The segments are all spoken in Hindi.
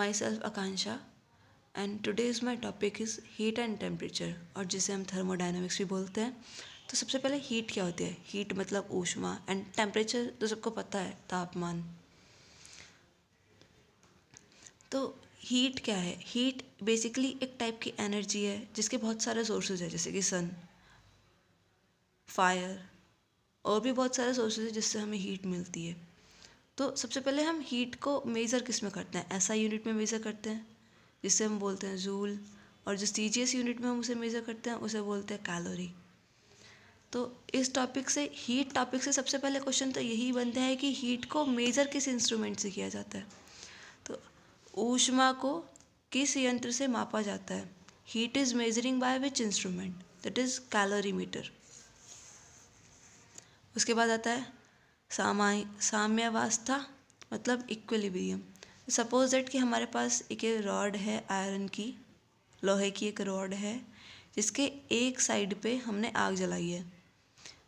myself Akanksha and today is my topic is heat and temperature और जिसे हम थर्मोडाइनमिक्स भी बोलते हैं तो सबसे पहले हीट क्या होती है हीट मतलब ऊष्मा एंड टेम्परेचर तो सबको पता है तापमान तो हीट क्या है हीट बेसिकली एक टाइप की एनर्जी है जिसके बहुत सारे सोर्सेज है जैसे कि सन फायर और भी बहुत सारे सोर्सेज है जिससे हमें हीट मिलती है तो सबसे पहले हम हीट को मेज़र किस में करते हैं ऐसा यूनिट में मेज़र करते हैं जिसे हम बोलते हैं जूल और जिस टी यूनिट में हम उसे मेज़र करते हैं उसे बोलते हैं कैलोरी तो इस टॉपिक से हीट टॉपिक से सबसे पहले क्वेश्चन तो यही बनता है कि हीट को मेज़र किस इंस्ट्रूमेंट से किया जाता है तो ऊष्मा को किस यंत्र से मापा जाता है heat is measuring by which instrument that is meter उसके बाद आता है सामाय साम्यावस्था मतलब इक्विलिब्रियम सपोज दैट कि हमारे पास एक रॉड है आयरन की लोहे की एक रॉड है जिसके एक साइड पे हमने आग जलाई है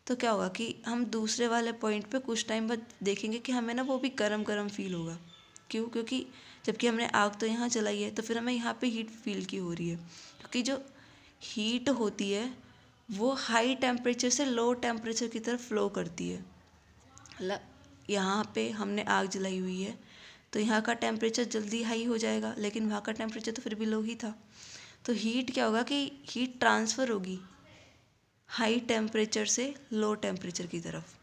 तो क्या होगा कि हम दूसरे वाले पॉइंट पे कुछ टाइम बाद देखेंगे कि हमें ना वो भी गर्म गर्म फील होगा क्यों क्योंकि जबकि हमने आग तो यहाँ जलाई है तो फिर हमें यहाँ पे हीट फील की हो रही है क्योंकि जो हीट होती है वो हाई टेम्परेचर से लो टेम्परेचर की तरफ फ्लो करती है ल यहाँ पे हमने आग जलाई हुई है तो यहाँ का टेम्परेचर जल्दी हाई हो जाएगा लेकिन वहाँ का टेम्परेचर तो फिर भी लो ही था तो हीट क्या होगा कि हीट ट्रांसफ़र होगी हाई टेम्परेचर से लो टेम्परेचर की तरफ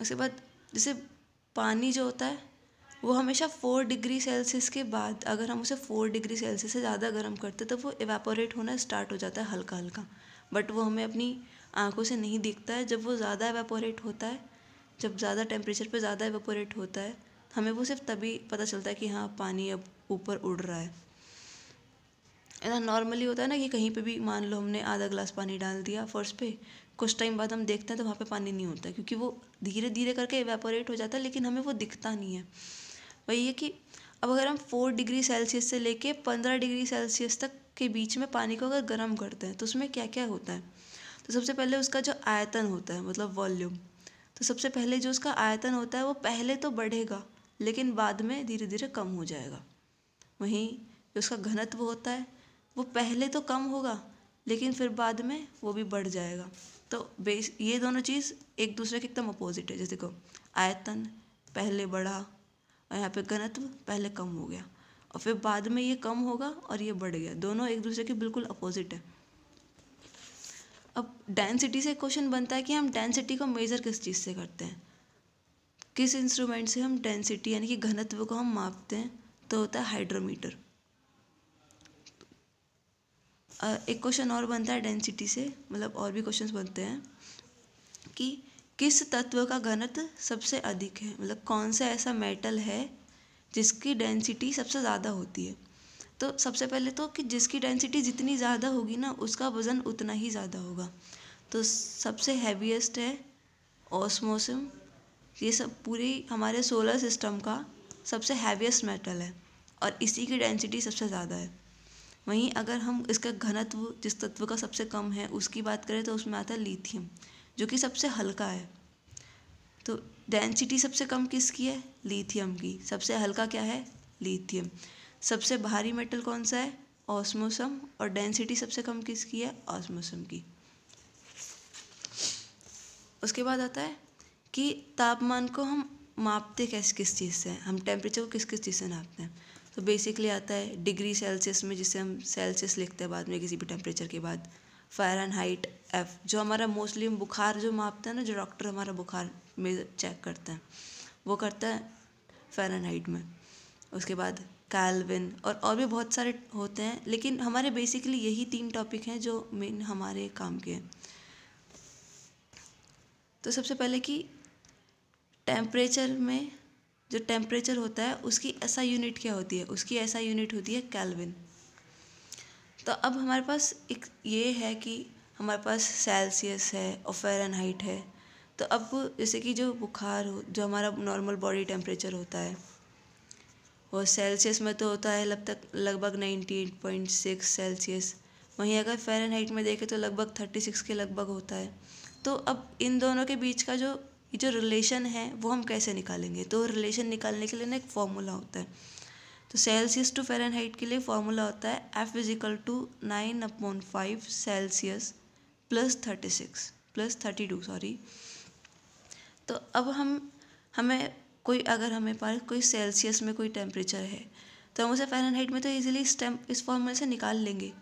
उसके बाद जैसे पानी जो होता है वो हमेशा फोर डिग्री सेल्सियस के बाद अगर हम उसे फोर डिग्री सेल्सियस से ज़्यादा गर्म करते तो वो एवेपोरेट होना स्टार्ट हो जाता है हल्का हल्का बट वो हमें अपनी आँखों से नहीं दिखता है जब वो ज़्यादा एवेपोरेट होता है जब ज़्यादा टेम्परेचर पे ज़्यादा एवेपोरेट होता है हमें वो सिर्फ तभी पता चलता है कि हाँ पानी अब ऊपर उड़ रहा है ऐसा नॉर्मली होता है ना कि कहीं पे भी मान लो हमने आधा ग्लास पानी डाल दिया फर्श पे कुछ टाइम बाद हम देखते हैं तो वहाँ पे पानी नहीं होता क्योंकि वो धीरे धीरे करके एवेपोरेट हो जाता है लेकिन हमें वो दिखता नहीं है वही है कि अब अगर हम फोर डिग्री सेल्सियस से लेके पंद्रह डिग्री सेल्सियस तक के बीच में पानी को अगर गर्म करते हैं तो उसमें क्या क्या होता है तो सबसे पहले उसका जो आयतन होता है मतलब वॉल्यूम तो सबसे पहले जो उसका आयतन होता है वो पहले तो बढ़ेगा लेकिन बाद में धीरे धीरे कम हो जाएगा वहीं जो उसका घनत्व होता है वो पहले तो कम होगा लेकिन फिर बाद में वो भी बढ़ जाएगा तो बेस ये दोनों चीज़ एक दूसरे के एकदम अपोजिट है जैसे को आयतन पहले बढ़ा और यहाँ पे घनत्व पहले कम हो गया और फिर बाद में ये कम होगा और ये बढ़ गया दोनों एक दूसरे के बिल्कुल अपोजिट है अब डेंसिटी से क्वेश्चन बनता है कि हम डेंसिटी को मेज़र किस चीज़ से करते हैं किस इंस्ट्रूमेंट से हम डेंसिटी यानी कि घनत्व को हम मापते हैं तो होता है हाइड्रोमीटर एक क्वेश्चन और बनता है डेंसिटी से मतलब और भी क्वेश्चंस बनते हैं कि किस तत्व का घनत्व सबसे अधिक है मतलब कौन सा ऐसा मेटल है जिसकी डेंसिटी सबसे ज़्यादा होती है तो सबसे पहले तो कि जिसकी डेंसिटी जितनी ज़्यादा होगी ना उसका वज़न उतना ही ज़्यादा होगा तो सबसे हैवीएस्ट है ऑसमोसम ये सब पूरी हमारे सोलर सिस्टम का सबसे हैवीएस्ट मेटल है और इसी की डेंसिटी सबसे ज़्यादा है वहीं अगर हम इसका घनत्व जिस तत्व का सबसे कम है उसकी बात करें तो उसमें आता है लिथियम जो कि सबसे हल्का है तो डेंसिटी सबसे कम किसकी है लिथियम की सबसे हल्का क्या है लिथियम सबसे भारी मेटल कौन सा है ऑस्मोसम और डेंसिटी सबसे कम किसकी है ऑस्मोसम की उसके बाद आता है कि तापमान को हम मापते कैसे किस चीज़ से हम टेम्परेचर को किस किस चीज़ से नापते हैं तो बेसिकली आता है डिग्री सेल्सियस में जिसे हम सेल्सियस लिखते हैं बाद में किसी भी टेम्परेचर के बाद फायर एंड हाइट एफ जो हमारा मोस्टली हम बुखार जो मापते हैं ना जो डॉक्टर हमारा बुखार में चेक करते हैं वो करता है फेरनहाइट में उसके बाद कैलविन और और भी बहुत सारे होते हैं लेकिन हमारे बेसिकली यही तीन टॉपिक हैं जो मेन हमारे काम के हैं तो सबसे पहले कि टेम्परेचर में जो टेम्परेचर होता है उसकी ऐसा यूनिट क्या होती है उसकी ऐसा यूनिट होती है कैलविन तो अब हमारे पास एक ये है कि हमारे पास सेल्सियस है और फ़ारेनहाइट है तो अब जैसे कि जो बुखार हो जो हमारा नॉर्मल बॉडी टेम्परेचर होता है वो सेल्सियस में तो होता है लग तक लगभग ninety eight point six Celsius वहीं अगर फ़ारेनहाइट में देखें तो लगभग थर्टी सिक्स के लगभग होता है तो अब इन दोनों के बीच का जो ये जो रिलेशन है वो हम कैसे निकालेंगे तो रिलेशन निकालने के लिए ना एक फॉर्मूला होता है तो सेल्सियस टू फ़ारेनहाइट के लिए फॉर्मूला होता है F equal to nine upon five Celsius plus thirty six plus thirty two sorry तो अब हम हमें कोई अगर हमें पास कोई सेल्सियस में कोई टेम्परेचर है तो हम उसे फ़ारेनहाइट में तो इजीली इस टेम इस फॉर्मूले से निकाल लेंगे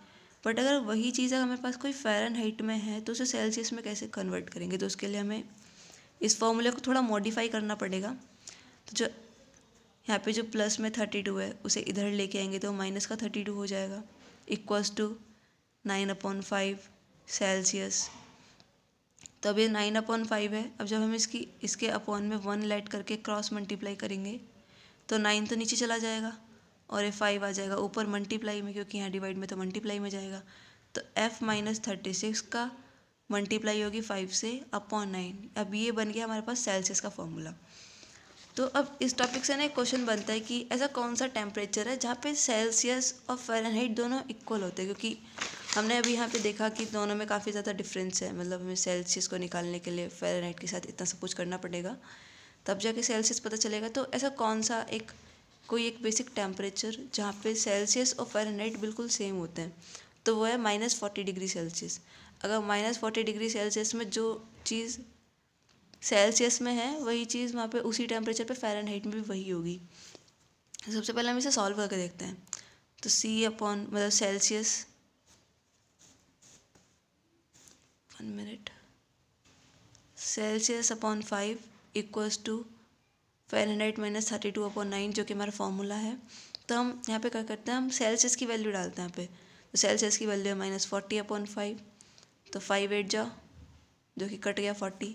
बट अगर वही चीज़ अगर हमारे पास कोई फ़ारेनहाइट में है तो उसे सेल्सियस में कैसे कन्वर्ट करेंगे तो उसके लिए हमें इस फॉर्मूले को थोड़ा मॉडिफाई करना पड़ेगा तो जो यहाँ पे जो प्लस में थर्टी टू है उसे इधर लेके आएंगे तो माइनस का थर्टी टू हो जाएगा equals to nine upon five Celsius तो अब ये नाइन अपॉन फाइव है अब जब हम इसकी इसके अपॉन में वन लेट करके क्रॉस मल्टीप्लाई करेंगे तो नाइन तो नीचे चला जाएगा और ये फाइव आ जाएगा ऊपर मल्टीप्लाई में क्योंकि यहाँ डिवाइड में तो मल्टीप्लाई में जाएगा तो एफ़ माइनस थर्टी सिक्स का मल्टीप्लाई होगी फाइव से अपॉन नाइन अब ये बन गया हमारे पास सेल्सियस का फॉर्मूला तो अब इस टॉपिक से ना एक क्वेश्चन बनता है कि ऐसा कौन सा टेम्परेचर है जहाँ पे सेल्सियस और फ़ारेनहाइट दोनों इक्वल होते हैं क्योंकि हमने अभी यहाँ पे देखा कि दोनों में काफ़ी ज़्यादा डिफरेंस है मतलब हमें सेल्सियस को निकालने के लिए फ़ारेनहाइट के साथ इतना सब कुछ करना पड़ेगा तब जाके सेल्सियस पता चलेगा तो ऐसा कौन सा एक कोई एक बेसिक टेम्परेचर जहाँ पे सेल्सियस और फेरनाइट बिल्कुल सेम होते हैं तो वो है माइनस फोर्टी डिग्री सेल्सियस अगर माइनस फोर्टी डिग्री सेल्सियस में जो चीज़ सेल्सियस में है वही चीज़ वहाँ पे उसी टेम्परेचर पे फ़ारेनहाइट में भी वही होगी सबसे पहले हम इसे सॉल्व करके देखते हैं तो सी अपॉन मतलब Celsius one minute Celsius upon five equals to hundred minus thirty two upon nine जो कि हमारा फॉर्मूला है तो हम यहाँ पे क्या करते हैं हम सेल्सियस की वैल्यू डालते हैं यहाँ पे तो सेल्सियस की वैल्यू है माइनस फोर्टी अपॉन फाइव तो फाइव एट जा जो कि कट गया फोर्टी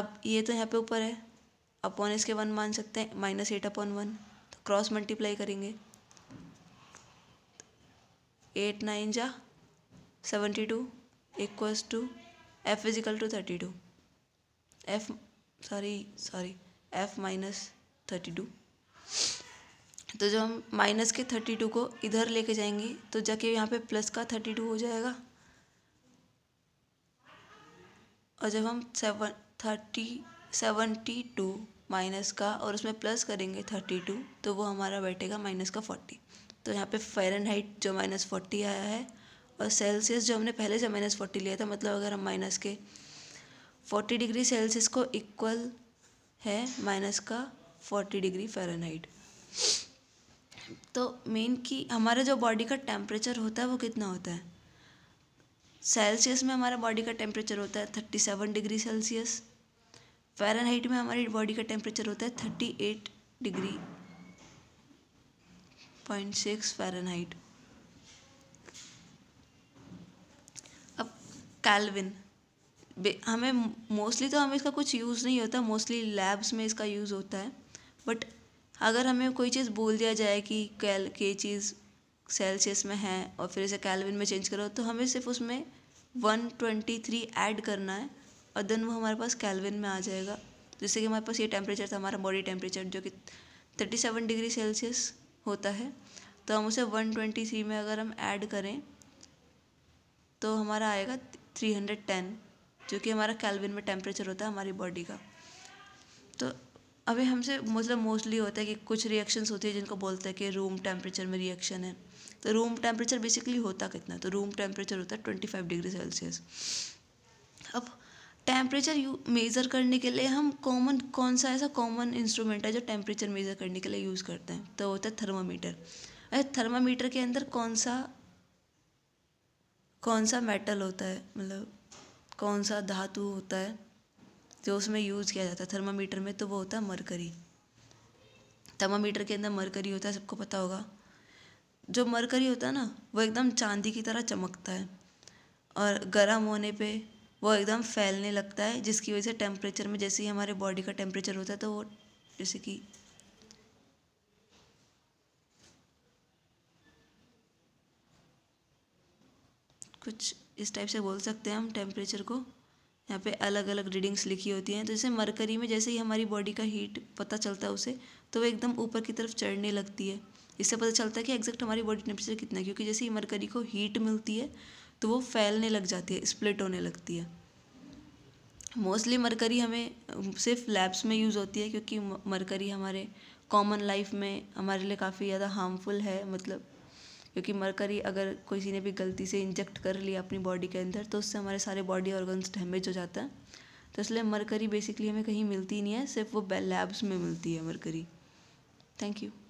अब ये तो यहाँ पे ऊपर है अपॉन इसके वन मान सकते हैं माइनस एट अपॉन वन तो क्रॉस मल्टीप्लाई करेंगे एट नाइन जा seventy two equals to F equal to thirty two F sorry sorry F minus thirty two तो जब हम माइनस के थर्टी टू को इधर लेके जाएंगे तो जाके यहाँ पे प्लस का थर्टी टू हो जाएगा और जब हम seven thirty seventy two minus का और उसमें प्लस करेंगे थर्टी टू तो वो हमारा बैठेगा माइनस का फोर्टी तो यहाँ पे फेरनहाइट जो माइनस फोर्टी आया है और सेल्सियस जो हमने पहले से माइनस फोर्टी लिया था मतलब अगर हम माइनस के फोर्टी डिग्री सेल्सियस को इक्वल है माइनस का फोर्टी डिग्री फ़ारेनहाइट तो मेन की हमारा जो बॉडी का टेम्परेचर होता है वो कितना होता है सेल्सियस में हमारा बॉडी का टेम्परेचर होता है thirty seven degree Celsius Fahrenheit में हमारी बॉडी का टेम्परेचर होता है thirty eight degree point six Fahrenheit kelvin हमें मोस्टली तो हमें इसका कुछ यूज़ नहीं होता मोस्टली लैब्स में इसका यूज़ होता है बट अगर हमें कोई चीज़ बोल दिया जाए कि कैल के चीज़ सेल्सियस में है और फिर इसे कैलविन में चेंज करो तो हमें सिर्फ उसमें वन ट्वेंटी थ्री ऐड करना है और देन वो हमारे पास कैलविन में आ जाएगा जैसे कि हमारे पास ये टेम्परेचर था हमारा बॉडी टेम्परेचर जो कि थर्टी सेवन डिग्री सेल्सियस होता है तो हम उसे वन ट्वेंटी थ्री में अगर हम ऐड करें तो हमारा आएगा 310 जो कि हमारा कैलविन में टेम्परेचर होता है हमारी बॉडी का तो अभी हमसे मतलब मोस्टली होता है कि कुछ रिएक्शंस होती है जिनको बोलते हैं कि रूम टेम्परेचर में रिएक्शन है तो रूम टेम्परेचर बेसिकली होता कितना तो रूम टेम्परेचर होता है ट्वेंटी फाइव डिग्री सेल्सियस अब टेम्परेचर यू मेज़र करने के लिए हम कॉमन कौन सा ऐसा कॉमन इंस्ट्रूमेंट है जो टेम्परेचर मेज़र करने के लिए यूज़ करते हैं तो होता है थर्मामीटर अरे थर्मामीटर के अंदर कौन सा कौन सा मेटल होता है मतलब कौन सा धातु होता है जो उसमें यूज़ किया जाता है थर्मामीटर में तो वो होता है मरकरी थर्मामीटर के अंदर मरकरी होता है सबको पता होगा जो मरकरी होता है ना वो एकदम चांदी की तरह चमकता है और गर्म होने पे वो एकदम फैलने लगता है जिसकी वजह से टेम्परेचर में जैसे ही हमारे बॉडी का टेम्परेचर होता है तो वो जैसे कि कुछ इस टाइप से बोल सकते हैं हम टेम्परेचर को यहाँ पे अलग अलग रीडिंग्स लिखी होती हैं तो जैसे मरकरी में जैसे ही हमारी बॉडी का हीट पता चलता है उसे तो वो एकदम ऊपर की तरफ चढ़ने लगती है इससे पता चलता है कि एग्जैक्ट हमारी बॉडी टेम्परेचर कितना है क्योंकि जैसे ही मरकरी को हीट मिलती है तो वो फैलने लग जाती है स्प्लिट होने लगती है मोस्टली मरकरी हमें सिर्फ लैब्स में यूज़ होती है क्योंकि मरकरी हमारे कॉमन लाइफ में हमारे लिए काफ़ी ज़्यादा हार्मफुल है मतलब क्योंकि मरकरी अगर किसी ने भी गलती से इंजेक्ट कर लिया अपनी बॉडी के अंदर तो उससे हमारे सारे बॉडी ऑर्गन्स डैमेज हो जाता है तो इसलिए मरकरी बेसिकली हमें कहीं मिलती नहीं है सिर्फ वो लैब्स में मिलती है मरकरी थैंक यू